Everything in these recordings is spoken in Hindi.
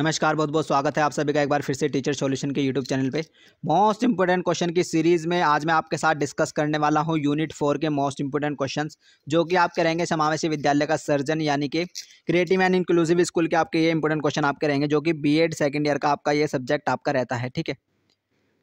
नमस्कार बहुत बहुत स्वागत है आप सभी का एक बार फिर से टीचर सॉल्यूशन के यूट्यूब चैनल पे मोस्ट इंपोर्टेंट क्वेश्चन की सीरीज़ में आज मैं आपके साथ डिस्कस करने वाला हूँ यूनिट फोर के मोस्ट इंपोर्टेंट क्वेश्चंस जो कि आपके रहेंगे समावेशी विद्यालय का सर्जन यानी कि क्रिएटिव एंड इंक्लूसिव स्कूल के आपके ये इंपॉर्टेंट क्वेश्चन आपके रहेंगे जो कि बी एड सेकेंड ईयर का आपका ये सब्जेक्ट आपका रहता है ठीक है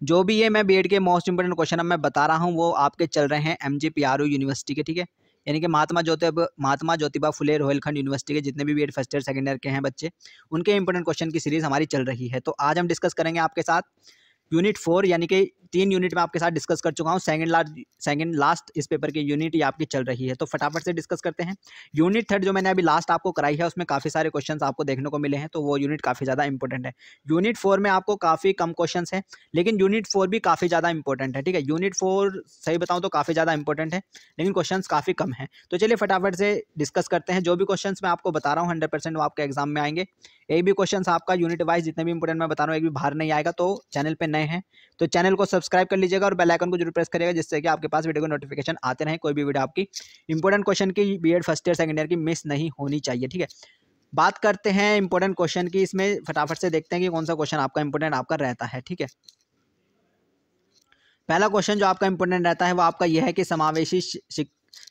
जो भी ये मैं बी के मोस्ट इंपोर्टेंट क्वेश्चन अब मैं बता रहा हूँ वो आपके चल रहे हैं एम जी यूनिवर्सिटी के ठीक है यानी कि महात्मा ज्योतिबा महात्मा ज्योतिबा फुले रोहलखंड यूनिवर्सिटी के जितने भी B first year second year के हैं बच्चे उनके इंपॉर्टेंट क्वेश्चन की सीरीज़ हमारी चल रही है तो आज हम डिस्कस करेंगे आपके साथ यूनिट फोर यानी कि तीन यूनिट में आपके साथ डिस्कस कर चुका हूँ सेकंड लास्ट सेकंड लास्ट इस पेपर की यूनिट ये आपकी चल रही है तो फटाफट से डिस्कस करते हैं यूनिट थर्ड जो मैंने अभी लास्ट आपको कराई है उसमें काफ़ी सारे क्वेश्चन आपको देखने को मिले हैं तो वो यूनिट काफ़ी ज़्यादा इंपॉर्टेंट है यूनिट फोर में आपको काफ़ी कम क्वेश्चन है लेकिन यूनिट फोर भी काफ़ी ज़्यादा इंपॉर्टेंट है ठीक है यूनिट फोर सही बताऊँ तो काफ़ी ज़्यादा इंपॉर्टेंट है लेकिन क्वेश्चन काफ़ी कम है तो चलिए फटाफट से डिस्कस करते हैं जो भी क्वेश्चन मैं आपको बता रहा हूँ हंड्रेड वो आपके एग्जाम में आएंगे एक भी क्वेश्चन आपका यूनिट वाइज जितने भी इंपॉर्टेंट मैं बता रहा हूँ एक भी बाहर नहीं आएगा तो चैनल पर नए हैं तो चैनल को सब्सक्राइब कर लीजिएगा और बेल आइकन को जरूर प्रेस करिएगा जिससे कि आपके पास वीडियो को नोटिफिकेशन आते रहे कोई भी वीडियो आपकी इंपॉर्टेंट क्वेश्चन की B first year second year की मिस नहीं होनी चाहिए ठीक है बात करते हैं इंपॉर्टेंट क्वेश्चन की इसमें फटाफट से देखते हैं कि कौन सा क्वेश्चन आपका इंपॉर्टेंट आपका रहता है ठीक है पहला क्वेश्चन जो आपका इंपॉर्टेंट रहता है वो आपका यह है कि समावेशी शिक,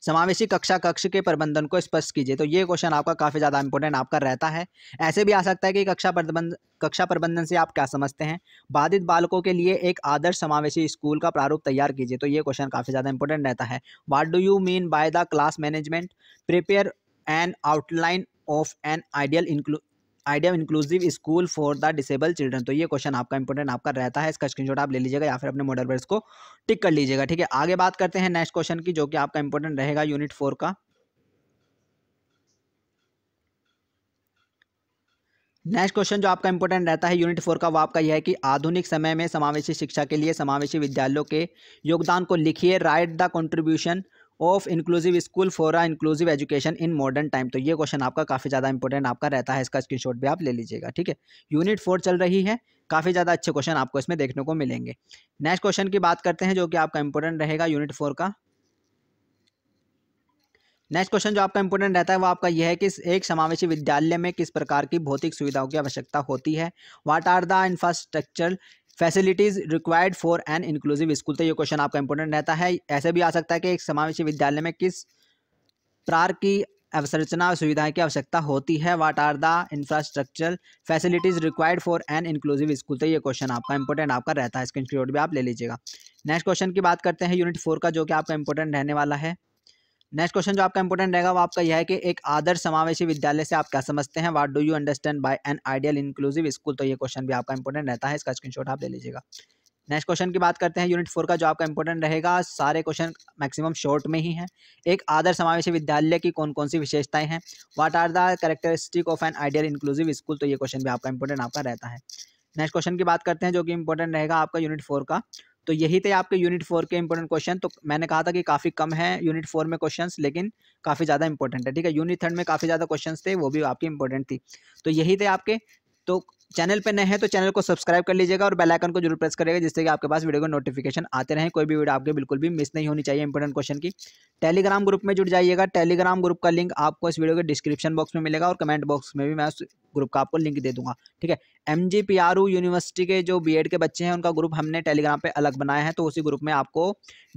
समावेशी कक्षा कक्ष के प्रबंधन को स्पष्ट कीजिए तो ये क्वेश्चन आपका काफ़ी ज़्यादा इंपॉर्टेंट आपका रहता है ऐसे भी आ सकता है कि कक्षा प्रबंध कक्षा प्रबंधन से आप क्या समझते हैं बाधित बालकों के लिए एक आदर्श समावेशी स्कूल का प्रारूप तैयार कीजिए तो ये क्वेश्चन काफ़ी ज़्यादा इंपॉर्टेंट रहता है what do you mean by the class management prepare an outline of an ideal idea inclusive school for the disable children तो ये क्वेश्चन आपका इंपॉर्टेंट आपका रहता है इसका स्क्रीनशॉट आप ले लीजिएगा या फिर अपने मॉडल वर्ड्स को टिक कर लीजिएगा ठीक है आगे बात करते हैं नेक्स्ट क्वेश्चन की जो कि आपका इंपॉर्टेंट रहेगा यूनिट फोर का नेक्स्ट क्वेश्चन जो आपका इंपॉर्टेंट रहता है यूनिट फोर का वो आपका यह है कि आधुनिक समय में समावेशी शिक्षा के लिए समावेशी विद्यालयों के योगदान को लिखिए write the contribution of inclusive school for uh inclusive education in modern time तो ये क्वेश्चन आपका काफ़ी ज़्यादा इंपॉर्टेंट आपका रहता है इसका स्क्रीन भी आप ले लीजिएगा ठीक है यूनिट फोर चल रही है काफ़ी ज़्यादा अच्छे क्वेश्चन आपको इसमें देखने को मिलेंगे नेक्स्ट क्वेश्चन की बात करते हैं जो कि आपका इंपॉर्टेंट रहेगा यूनिट फोर का नेक्स्ट क्वेश्चन जो आपका इंपॉर्टेंट रहता है वो आपका यह है कि एक समावेशी विद्यालय में किस प्रकार की भौतिक सुविधाओं की आवश्यकता होती है what are the infrastructure facilities required for an inclusive school तो ये क्वेश्चन आपका इंपॉर्टेंट रहता है ऐसे भी आ सकता है कि एक समावेशी विद्यालय में किस प्रकार की अवसंरचना और सुविधाएं की आवश्यकता होती है what are the infrastructure facilities required for an inclusive school तो ये क्वेश्चन आपका इंपॉर्टेंट आपका रहता है इंस्टीट्यूट भी आप ले लीजिएगा नेक्स्ट क्वेश्चन की बात करते हैं यूनिट फोर का जो कि आपका इंपॉर्टेंट रहने वाला है नेक्स्ट क्वेश्चन जो आपका इंपॉर्टेंट रहेगा वो आपका यह है कि एक आदर्श समावेशी विद्यालय से आप क्या समझते हैं what do you understand by an ideal inclusive school तो ये क्वेश्चन भी आपका इंपॉर्टेंट रहता है इसका स्क्रीनशॉट आप ले लीजिएगा नेक्स्ट क्वेश्चन की बात करते हैं यूनिट फोर का जो आपका इंपॉर्टेंट रहेगा सारे क्वेश्चन मैक्सिमम शॉर्ट में ही है एक आदर्श समावेशी विद्यालय की कौन कौन सी विशेषताएं हैं what are the characteristic of an ideal inclusive school तो ये क्वेश्चन भी आपका इंपॉर्टेंट आपका रहता है नेक्स्ट क्वेश्चन की बात करते हैं जो कि इंपॉर्टेंट रहेगा आपका यूनिट फोर का तो यही थे आपके यूनिट फोर के इंपॉर्टेंट क्वेश्चन तो मैंने कहा था कि काफ़ी कम है यूनिट फोर में क्वेश्चन लेकिन काफ़ी ज़्यादा इंपॉर्टेंट है ठीक है यूनिट थर्ड में काफ़ी ज़्यादा क्वेश्चन थे वो भी आपकी इंपॉर्टेंट थी तो यही थे आपके तो चैनल पे नए हैं तो चैनल को सब्सक्राइब कर लीजिएगा और बेल आइकन को जरूर प्रेस करिएगा जिससे कि आपके पास वीडियो को नोटिफिकेशन आते रहें कोई भी वीडियो आपके बिल्कुल भी मिस नहीं होनी चाहिए इंपॉर्टेंट क्वेश्चन की टेलीग्राम ग्रुप में जुड़ जाइएगा टेलीग्राम ग्रुप का लिंक आपको इस वीडियो के डिस्क्रिप्शन बॉक्स में मिलेगा और कमेंट बॉक्स में भी मैं ग्रुप का आपको लिंक दे दूंगा ठीक है एम यूनिवर्सिटी के जो बी के बच्चे हैं उनका ग्रुप हमने टेलीग्राम पर अलग बनाया है तो उसी ग्रुप में आपको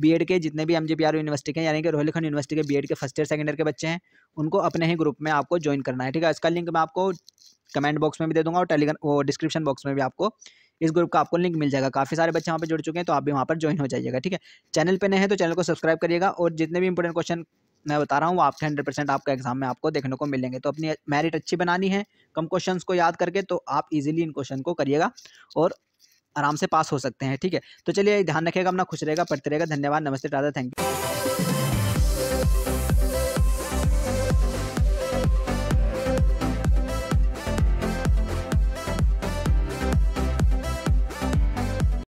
बी के जितने भी एम यूनिवर्सिटी के यानी कि रोहिलखंड यूनिवर्सिटी के बी के फर्स्ट ईयर सेकेंड ईयर के बच्चे हैं उनको अपने ही ग्रुप में आपको ज्वाइन करना है ठीक है इसका लिंक मैं आपको कमेंट बॉक्स में भी दे दूंगा और टेलीग्राम वो डिस्क्रिप्शन बॉक्स में भी आपको इस ग्रुप का आपको लिंक मिल जाएगा काफ़ी सारे बच्चे वहाँ पर जुड़ चुके हैं तो आप भी वहाँ पर ज्वाइन हो जाइएगा ठीक है चैनल पर नए हैं तो चैनल को सब्सक्राइब करिएगा और जितने भी इंपॉर्टेंट क्वेश्चन मैं बता रहा हूँ आपके हंड्रेड परसेंट आपका एग्जाम में आपको देखने को मिलेंगे तो अपनी मेरिट अच्छी बनानी है कम क्वेश्चंस को याद करके तो आप इजीली इन क्वेश्चन को करिएगा और आराम से पास हो सकते हैं ठीक है तो चलिए ध्यान रखिएगा अपना खुश रहेगा पढ़ते रहेगा धन्यवाद नमस्ते टाटा थैंक यू